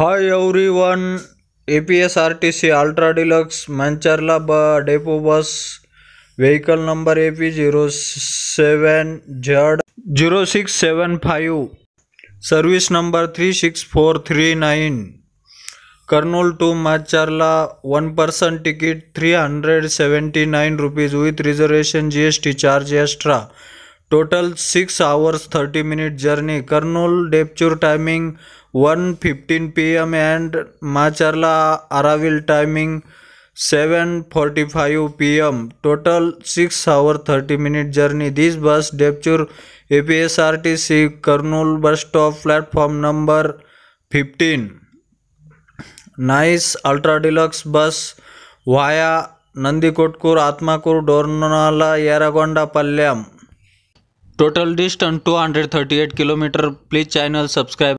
high R T APSRTC ultra deluxe Macherla depot bus vehicle number A P zero seven Z zero six seven five service number three six four three nine Kurnool to Macherla one person ticket three hundred seventy nine rupees with reservation G S T charge extra total six hours thirty minute journey Kurnool departure timing one fifteen P M and Macherla arrival timing forty five P M total six hour thirty minute journey this bus departure A P S R T C Kurnool bus stop platform number fifteen nice ultra deluxe bus via Nandikotkur Atmakur Dornala Yerragondapalem total distance 238 kilometre please channel subscribe